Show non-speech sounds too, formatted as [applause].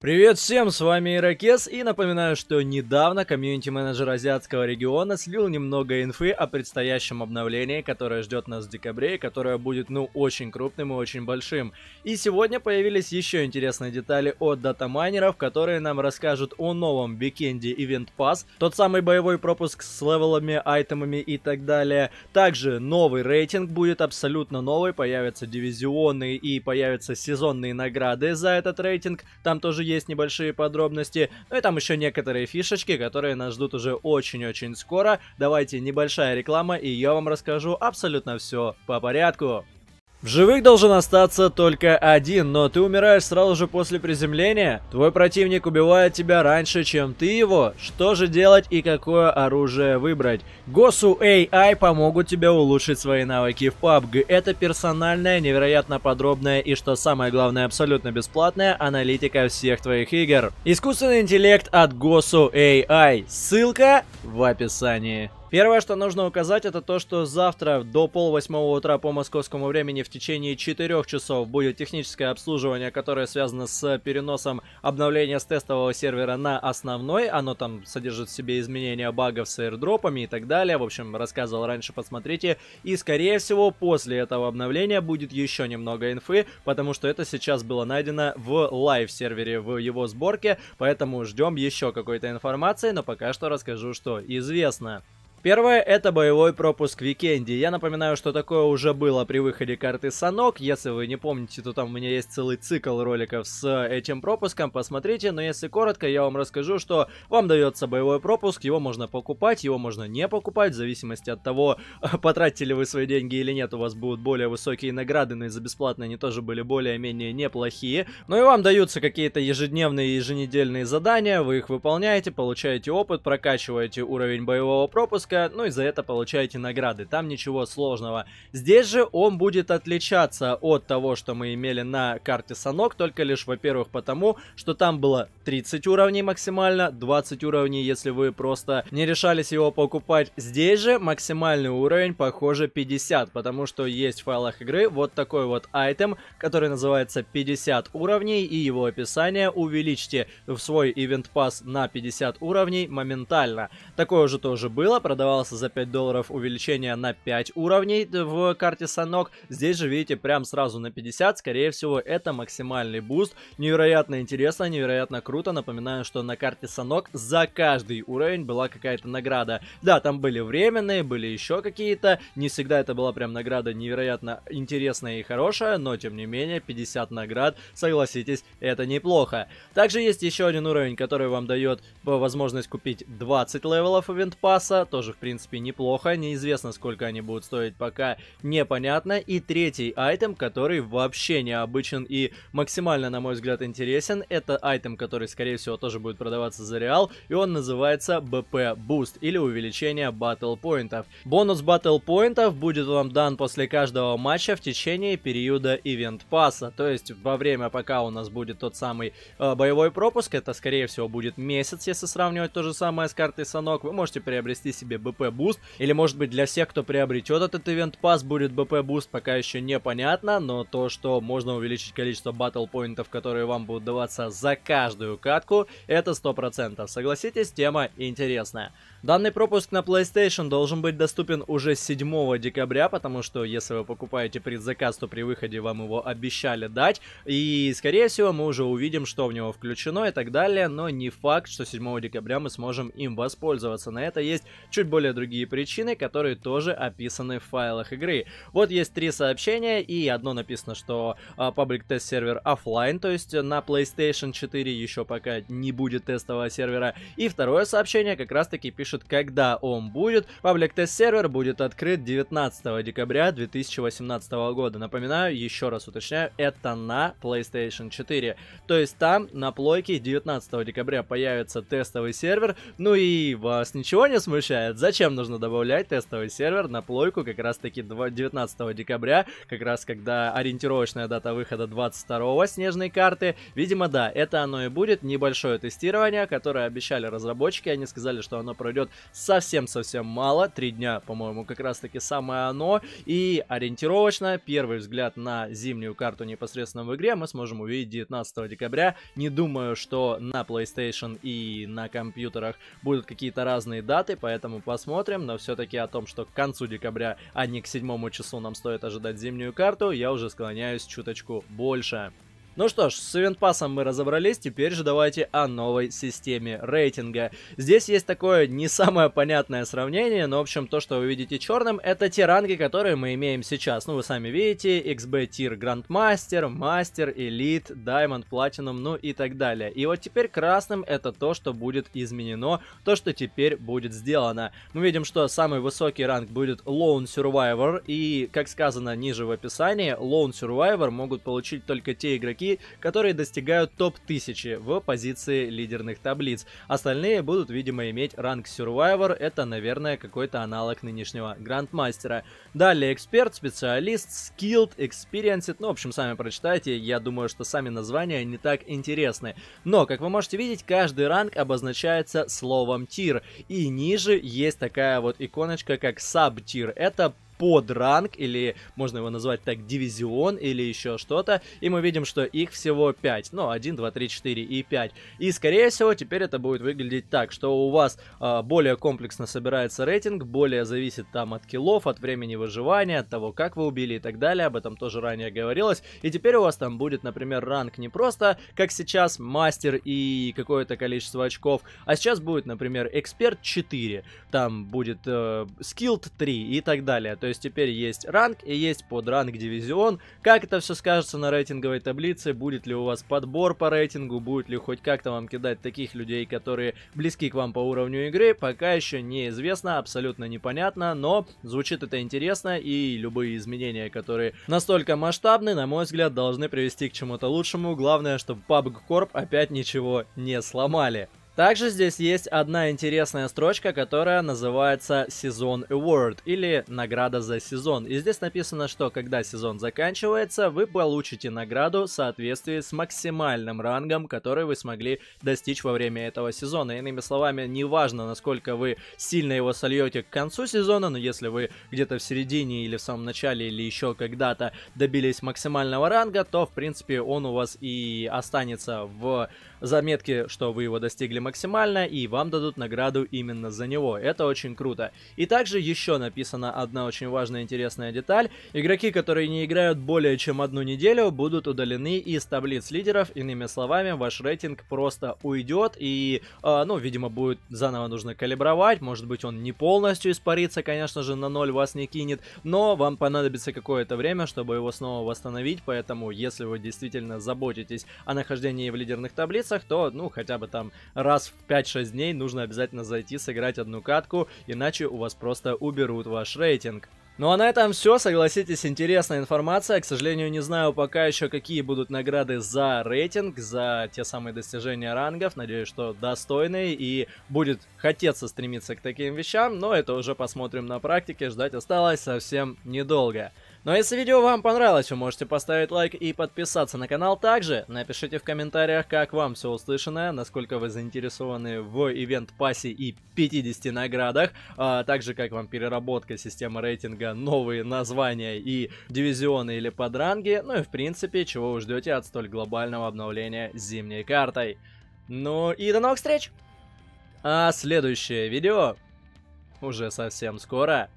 Привет всем, с вами Иракес, и напоминаю, что недавно комьюнити-менеджер азиатского региона слил немного инфы о предстоящем обновлении, которое ждет нас в декабре, и которое будет, ну, очень крупным и очень большим. И сегодня появились еще интересные детали от датамайнеров, которые нам расскажут о новом Викенде Event Pass, тот самый боевой пропуск с левелами, айтемами и так далее. Также новый рейтинг будет абсолютно новый, появятся дивизионные и появятся сезонные награды за этот рейтинг, там тоже есть небольшие подробности. Ну и там еще некоторые фишечки, которые нас ждут уже очень-очень скоро. Давайте небольшая реклама, и я вам расскажу абсолютно все по порядку живых должен остаться только один, но ты умираешь сразу же после приземления. Твой противник убивает тебя раньше, чем ты его. Что же делать и какое оружие выбрать? Госу AI помогут тебе улучшить свои навыки в PUBG. Это персональная, невероятно подробная и, что самое главное, абсолютно бесплатная аналитика всех твоих игр. Искусственный интеллект от Госу AI. Ссылка в описании. Первое, что нужно указать, это то, что завтра до полвосьмого утра по московскому времени в течение 4 часов будет техническое обслуживание, которое связано с переносом обновления с тестового сервера на основной. Оно там содержит в себе изменения багов с аирдропами и так далее. В общем, рассказывал раньше, посмотрите. И, скорее всего, после этого обновления будет еще немного инфы, потому что это сейчас было найдено в лайв-сервере в его сборке, поэтому ждем еще какой-то информации, но пока что расскажу, что известно. Первое это боевой пропуск Викенди. Я напоминаю, что такое уже было при выходе карты Санок. Если вы не помните, то там у меня есть целый цикл роликов с этим пропуском, посмотрите. Но если коротко, я вам расскажу, что вам дается боевой пропуск, его можно покупать, его можно не покупать, в зависимости от того, [laughs] потратили вы свои деньги или нет, у вас будут более высокие награды, но и за бесплатные они тоже были более-менее неплохие. Ну и вам даются какие-то ежедневные и еженедельные задания, вы их выполняете, получаете опыт, прокачиваете уровень боевого пропуска, ошибка, ну и за это получаете награды. Там ничего сложного. Здесь же он будет отличаться от того, что мы имели на карте Санок, только лишь, во-первых, потому, что там было 30 уровней максимально, 20 уровней, если вы просто не решались его покупать. Здесь же максимальный уровень, похоже, 50, потому что есть в файлах игры вот такой вот айтем, который называется 50 уровней, и его описание увеличьте в свой Event пас на 50 уровней моментально. Такое уже тоже было, продолжение продавался за 5 долларов увеличение на 5 уровней в карте Санок. Здесь же, видите, прям сразу на 50. Скорее всего, это максимальный буст. Невероятно интересно, невероятно круто. Напоминаю, что на карте Санок за каждый уровень была какая-то награда. Да, там были временные, были еще какие-то. Не всегда это была прям награда невероятно интересная и хорошая, но тем не менее 50 наград, согласитесь, это неплохо. Также есть еще один уровень, который вам дает возможность купить 20 левелов ивент пасса, тоже тоже, в принципе, неплохо. Неизвестно, сколько они будут стоить, пока непонятно. И третий айтем, который вообще необычен и максимально, на мой взгляд, интересен, это айтем, который, скорее всего, тоже будет продаваться за реал, и он называется BP Boost, или увеличение Battle поинтов Бонус Battle поинтов будет вам дан после каждого матча в течение периода Event Pass, то есть во время, пока у нас будет тот самый э, боевой пропуск, это, скорее всего, будет месяц, если сравнивать то же самое с картой Санок, вы можете приобрести себе БП Буст или может быть для всех, кто приобретет этот ивент пас, будет БП Буст пока еще непонятно, но то, что можно увеличить количество батл поинтов, которые вам будут даваться за каждую катку, это 100%. Согласитесь, тема интересная. Данный пропуск на PlayStation должен быть доступен уже 7 декабря, потому что если вы покупаете предзаказ, то при выходе вам его обещали дать, и скорее всего мы уже увидим, что в него включено и так далее, но не факт, что 7 декабря мы сможем им воспользоваться. На это есть чуть более другие причины, которые тоже описаны в файлах игры. Вот есть три сообщения, и одно написано, что а, паблик тест сервер офлайн, то есть на PlayStation 4 еще пока не будет тестового сервера. И второе сообщение как раз таки пишет, когда он будет. Паблик тест сервер будет открыт 19 декабря 2018 года. Напоминаю, еще раз уточняю, это на PlayStation 4. То есть там на плойке 19 декабря появится тестовый сервер. Ну и вас ничего не смущает? Зачем нужно добавлять тестовый сервер на плойку как раз-таки 19 декабря, как раз когда ориентировочная дата выхода 22 снежной карты. Видимо, да, это оно и будет. Небольшое тестирование, которое обещали разработчики. Они сказали, что оно пройдет совсем-совсем мало. Три дня, по-моему, как раз-таки самое оно. И ориентировочно, первый взгляд на зимнюю карту непосредственно в игре мы сможем увидеть 19 декабря. Не думаю, что на PlayStation и на компьютерах будут какие-то разные даты, поэтому посмотрим, но все-таки о том, что к концу декабря, а не к седьмому часу нам стоит ожидать зимнюю карту, я уже склоняюсь чуточку больше. Ну что ж, с ивентпасом мы разобрались, теперь же давайте о новой системе рейтинга. Здесь есть такое не самое понятное сравнение, но в общем то, что вы видите черным, это те ранги, которые мы имеем сейчас. Ну вы сами видите, XB тир Грандмастер, Мастер, Элит, Diamond, Platinum, ну и так далее. И вот теперь красным это то, что будет изменено, то, что теперь будет сделано. Мы видим, что самый высокий ранг будет Lone Survivor, и, как сказано ниже в описании, Lone Survivor могут получить только те игроки, игроки, которые достигают топ-1000 в позиции лидерных таблиц. Остальные будут, видимо, иметь ранг Survivor, это, наверное, какой-то аналог нынешнего Грандмастера. Далее эксперт, специалист, skilled, experienced, ну, в общем, сами прочитайте, я думаю, что сами названия не так интересны. Но, как вы можете видеть, каждый ранг обозначается словом тир, и ниже есть такая вот иконочка, как саб-тир, это ранг или можно его назвать так дивизион, или еще что-то, и мы видим, что их всего 5, ну, 1, 2, 3, 4 и 5. И, скорее всего, теперь это будет выглядеть так, что у вас э, более комплексно собирается рейтинг, более зависит там от киллов, от времени выживания, от того, как вы убили и так далее, об этом тоже ранее говорилось, и теперь у вас там будет, например, ранг не просто, как сейчас, мастер и какое-то количество очков, а сейчас будет, например, эксперт 4, там будет э, скилл 3 и так далее, то есть теперь есть ранг и есть подранг дивизион. Как это все скажется на рейтинговой таблице, будет ли у вас подбор по рейтингу, будет ли хоть как-то вам кидать таких людей, которые близки к вам по уровню игры, пока еще неизвестно, абсолютно непонятно, но звучит это интересно и любые изменения, которые настолько масштабны, на мой взгляд, должны привести к чему-то лучшему. Главное, чтобы PUBG Corp опять ничего не сломали. Также здесь есть одна интересная строчка, которая называется сезон Award или награда за сезон. И здесь написано, что когда сезон заканчивается, вы получите награду в соответствии с максимальным рангом, который вы смогли достичь во время этого сезона. Иными словами, неважно, насколько вы сильно его сольете к концу сезона, но если вы где-то в середине или в самом начале или еще когда-то добились максимального ранга, то в принципе он у вас и останется в заметки, что вы его достигли максимально, и вам дадут награду именно за него. Это очень круто. И также еще написана одна очень важная интересная деталь. Игроки, которые не играют более чем одну неделю, будут удалены из таблиц лидеров. Иными словами, ваш рейтинг просто уйдет, и, э, ну, видимо, будет заново нужно калибровать. Может быть, он не полностью испарится, конечно же, на ноль вас не кинет, но вам понадобится какое-то время, чтобы его снова восстановить, поэтому, если вы действительно заботитесь о нахождении в лидерных таблицах, рельсах, то, ну, хотя бы там раз в 5-6 дней нужно обязательно зайти сыграть одну катку, иначе у вас просто уберут ваш рейтинг. Ну а на этом все, согласитесь, интересная информация. К сожалению, не знаю пока еще, какие будут награды за рейтинг, за те самые достижения рангов. Надеюсь, что достойные и будет хотеться стремиться к таким вещам, но это уже посмотрим на практике, ждать осталось совсем недолго. Но если видео вам понравилось, вы можете поставить лайк и подписаться на канал. Также напишите в комментариях, как вам все услышанное, насколько вы заинтересованы в ивент пассе и 50 наградах, а также как вам переработка системы рейтинга, новые названия и дивизионы или подранги, ну и в принципе, чего вы ждете от столь глобального обновления зимней картой. Ну и до новых встреч! А следующее видео уже совсем скоро.